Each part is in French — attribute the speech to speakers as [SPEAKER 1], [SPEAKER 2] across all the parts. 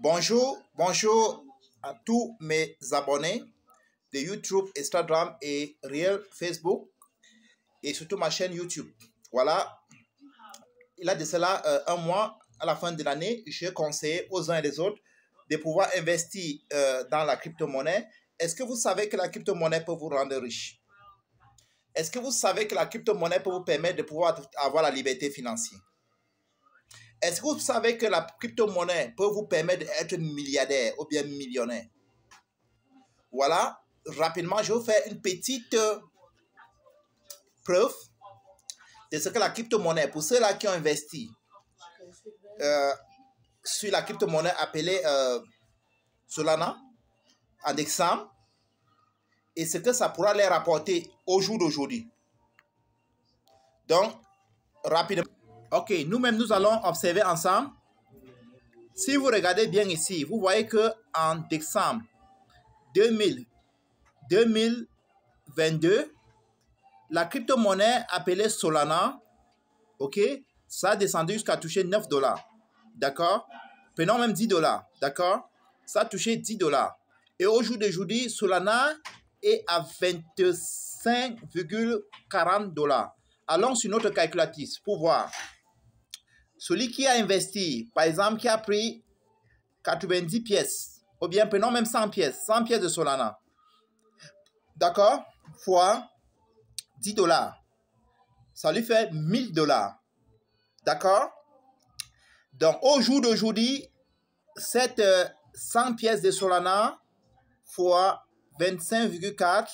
[SPEAKER 1] Bonjour, bonjour à tous mes abonnés de YouTube, Instagram et Real Facebook et surtout ma chaîne YouTube. Voilà, il a de cela euh, un mois à la fin de l'année, je conseille aux uns et aux autres de pouvoir investir euh, dans la crypto-monnaie. Est-ce que vous savez que la crypto-monnaie peut vous rendre riche? Est-ce que vous savez que la crypto-monnaie peut vous permettre de pouvoir avoir la liberté financière? Est-ce que vous savez que la crypto-monnaie peut vous permettre d'être milliardaire ou bien millionnaire Voilà, rapidement, je vais vous faire une petite euh, preuve de ce que la crypto-monnaie, pour ceux-là qui ont investi euh, sur la crypto-monnaie appelée euh, Solana en décembre, et ce que ça pourra leur rapporter au jour d'aujourd'hui. Donc, rapidement. Ok, nous-mêmes, nous allons observer ensemble. Si vous regardez bien ici, vous voyez que en décembre 2000, 2022, la crypto-monnaie appelée Solana, ok, ça a descendu jusqu'à toucher 9 dollars. D'accord Prenons même 10 dollars. D'accord Ça a touché 10 dollars. Et au jour d'aujourd'hui, Solana est à 25,40 dollars. Allons sur notre calculatrice pour voir. Celui qui a investi, par exemple, qui a pris 90 pièces, ou bien, prenons même 100 pièces, 100 pièces de Solana. D'accord Fois 10 dollars. Ça lui fait 1000 dollars. D'accord Donc, au jour d'aujourd'hui, cette 100 euh, pièces de Solana fois 25,4,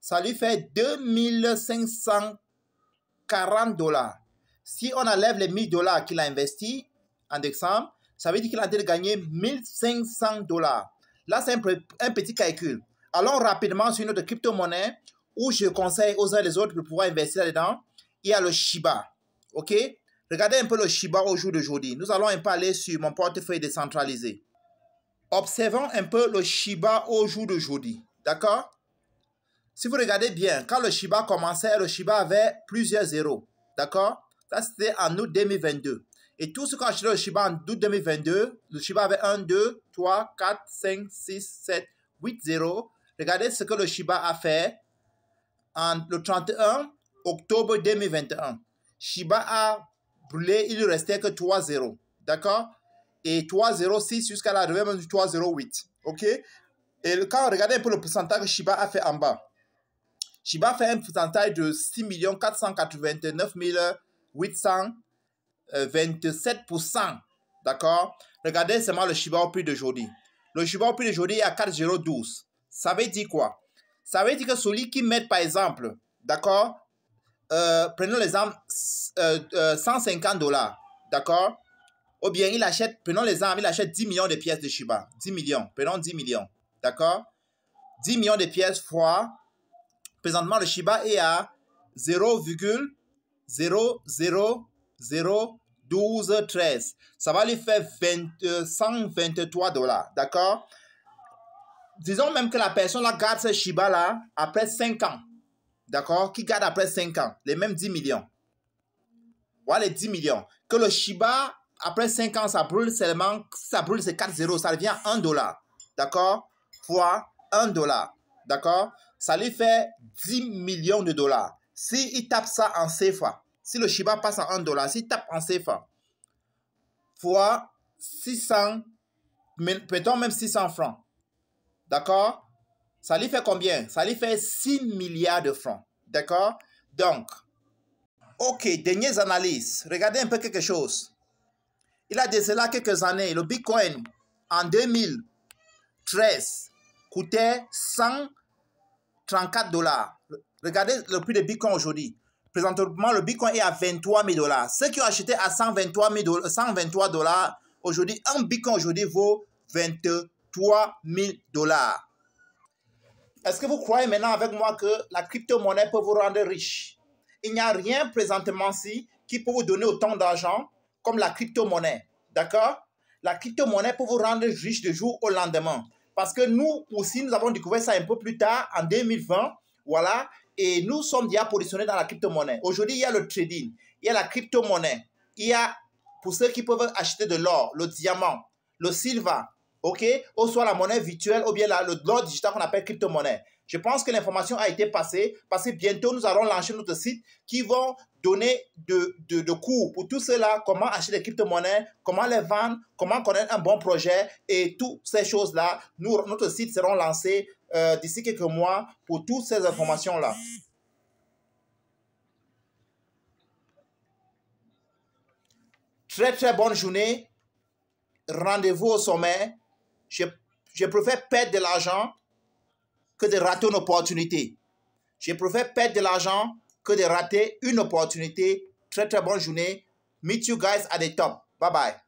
[SPEAKER 1] ça lui fait 2540 dollars. Si on enlève les 1000 dollars qu'il a investi en décembre, ça veut dire qu'il a gagné 1500 dollars. Là, c'est un, petit calcul. Allons rapidement sur une autre crypto-monnaie où je conseille aux uns et aux autres de pouvoir investir là-dedans. Il y a le Shiba. OK Regardez un peu le Shiba au jour d'aujourd'hui. Nous allons un peu aller sur mon portefeuille décentralisé. Observons un peu le Shiba au jour d'aujourd'hui. D'accord Si vous regardez bien, quand le Shiba commençait, le Shiba avait plusieurs zéros. D'accord c'était en août 2022. Et tout ce qu'on a acheté le Shiba en août 2022, le Shiba avait 1, 2, 3, 4, 5, 6, 7, 8, 0. Regardez ce que le Shiba a fait en le 31 octobre 2021. Shiba a brûlé, il ne restait que 3-0. D'accord Et 3-0-6 jusqu'à la même du 3-0-8. OK Et quand on regarde un peu le pourcentage que Shiba a fait en bas, Shiba fait un pourcentage de 6 489 827%. Euh, d'accord Regardez seulement le Shiba au prix d'aujourd'hui. Le Shiba au prix d'aujourd'hui est à 4,012. Ça veut dire quoi Ça veut dire que celui qui met, par exemple, d'accord euh, Prenons l'exemple 150 euh, dollars. D'accord Ou bien il achète, prenons l'exemple, il achète 10 millions de pièces de Shiba. 10 millions. Prenons 10 millions. D'accord 10 millions de pièces fois. Présentement, le Shiba est à 0, 0, 0, 0, 12, 13. Ça va lui faire 123 euh, dollars, d'accord Disons même que la personne là garde ce Shiba là après 5 ans, d'accord Qui garde après 5 ans Les mêmes 10 millions. Voilà les 10 millions. Que le Shiba, après 5 ans, ça brûle seulement, ça brûle, c'est 4 0, ça devient 1 dollar, d'accord Fois 1 dollar, d'accord Ça lui fait 10 millions de dollars. Si il tape ça en CFA, si le Shiba passe en 1 dollar, s'il tape en CFA, fois 600, peut-être même 600 francs, d'accord Ça lui fait combien Ça lui fait 6 milliards de francs, d'accord Donc, ok, dernières analyses. Regardez un peu quelque chose. Il a de là quelques années, le Bitcoin en 2013 coûtait 100 34 dollars. Regardez le prix de Bitcoin aujourd'hui. Présentement, le Bitcoin est à 23 000 dollars. Ceux qui ont acheté à 123 dollars 123 aujourd'hui, un Bitcoin aujourd'hui vaut 23 000 dollars. Est-ce que vous croyez maintenant avec moi que la crypto-monnaie peut vous rendre riche Il n'y a rien présentement si qui peut vous donner autant d'argent comme la crypto-monnaie. D'accord La crypto-monnaie peut vous rendre riche de jour au lendemain. Parce que nous aussi, nous avons découvert ça un peu plus tard, en 2020. Voilà. Et nous sommes déjà positionnés dans la crypto-monnaie. Aujourd'hui, il y a le trading, il y a la crypto-monnaie, il y a, pour ceux qui peuvent acheter de l'or, le diamant, le silver, OK Ou soit la monnaie virtuelle, ou bien l'or digital qu'on appelle crypto-monnaie. Je pense que l'information a été passée parce que bientôt nous allons lancer notre site qui vont donner de, de, cours pour tout cela, comment acheter des crypto-monnaies, comment les vendre, comment connaître un bon projet et toutes ces choses-là. notre site sera lancé euh, d'ici quelques mois pour toutes ces informations-là. Très, très bonne journée. Rendez-vous au sommet. je préfère perdre de l'argent que de rater une opportunité. Je préfère perdre de l'argent que de rater une opportunité. Très très bonne journée. Meet you guys at the top. Bye bye.